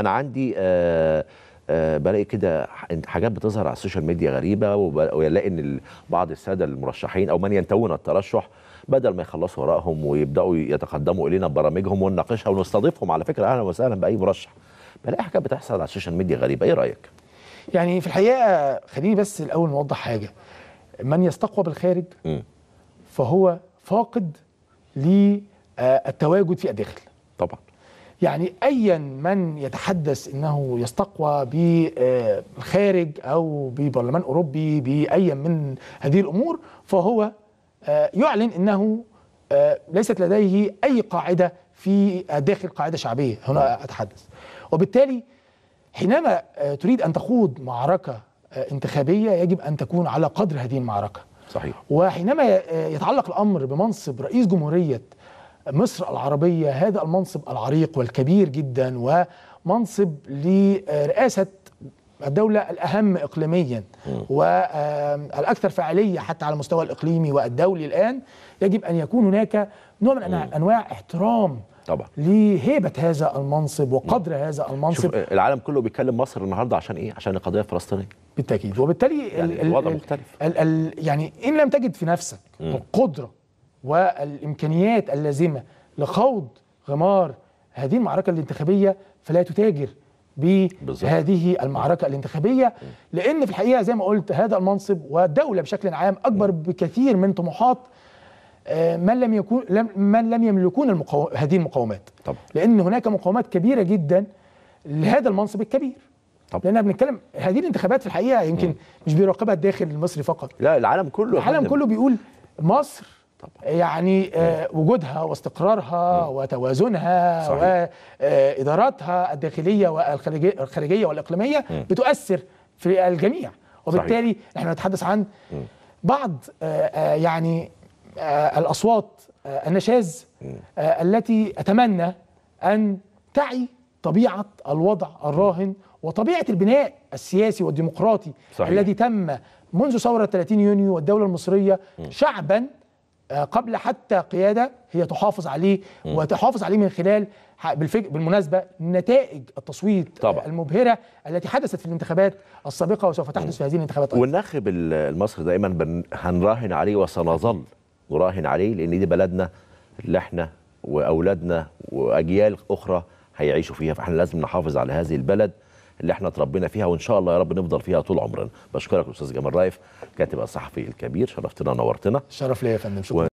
انا عندي آه، آه، بلاقي كده حاجات بتظهر على السوشيال ميديا غريبه ويلاقي ان بعض الساده المرشحين او من ينتون الترشح بدل ما يخلصوا وراءهم ويبداوا يتقدموا الينا ببرامجهم ونناقشها ونستضيفهم على فكره اهلا وسهلا باي مرشح بلاقي حاجات بتحصل على السوشيال ميديا غريبه ايه رايك يعني في الحقيقه خليني بس الاول نوضح حاجه من يستقوى بالخارج م. فهو فاقد للتواجد في الداخل طبعا يعني أيا من يتحدث أنه يستقوى بالخارج أو ببرلمان أوروبي بأيا من هذه الأمور فهو آه، يعلن أنه آه، ليست لديه أي قاعدة في داخل قاعدة شعبية هنا أتحدث وبالتالي حينما آه، تريد أن تخوض معركة انتخابية يجب أن تكون على قدر هذه المعركة صحيح وحينما يتعلق الأمر بمنصب رئيس جمهورية مصر العربية هذا المنصب العريق والكبير جدا ومنصب لرئاسة الدولة الأهم إقليميا والأكثر فعالية حتى على المستوى الإقليمي والدولي الآن يجب أن يكون هناك نوع من أنواع احترام طبعا لهيبة هذا المنصب وقدر مم. هذا المنصب شوف آه، العالم كله بيتكلم مصر النهارده عشان ايه؟ عشان القضية الفلسطينية بالتاكيد وبالتالي يعني الوضع مختلف الـ الـ يعني ان لم تجد في نفسك القدرة والامكانيات اللازمه لخوض غمار هذه المعركه الانتخابيه فلا تتاجر بهذه المعركه الانتخابيه لان في الحقيقه زي ما قلت هذا المنصب والدوله بشكل عام اكبر بكثير من طموحات آه، من لم يكون من لم يملكون المقاو... هذه المقاومات طبعا. لان هناك مقاومات كبيره جدا لهذا المنصب الكبير طبعا. لان بنتكلم هذه الانتخابات في الحقيقه يمكن مش بيراقبها الداخل المصري فقط لا العالم كله العالم كله بيقول مصر طبعا. يعني آه، إيه. وجودها واستقرارها إيه. وتوازنها صحيح. واداراتها الداخليه والخارجيه والاقليميه إيه. بتؤثر في الجميع وبالتالي صحيح. احنا نتحدث عن بعض آه، آه، يعني الاصوات النشاز التي اتمنى ان تعي طبيعه الوضع الراهن وطبيعه البناء السياسي والديمقراطي صحيح. الذي تم منذ ثوره 30 يونيو والدوله المصريه شعبا قبل حتى قياده هي تحافظ عليه وتحافظ عليه من خلال بالفج... بالمناسبه نتائج التصويت طبعا. المبهره التي حدثت في الانتخابات السابقه وسوف تحدث في هذه الانتخابات والناخب المصري دائما بن... هنراهن عليه وسنظل نراهن عليه لان دي بلدنا اللي احنا واولادنا واجيال اخرى هيعيشوا فيها فاحنا لازم نحافظ على هذه البلد اللي احنا اتربينا فيها وان شاء الله يا رب نفضل فيها طول عمرنا بشكرك استاذ جمال رايف كاتب الصحفي الكبير شرفتنا ونورتنا شرف ليا يا فندم شكرا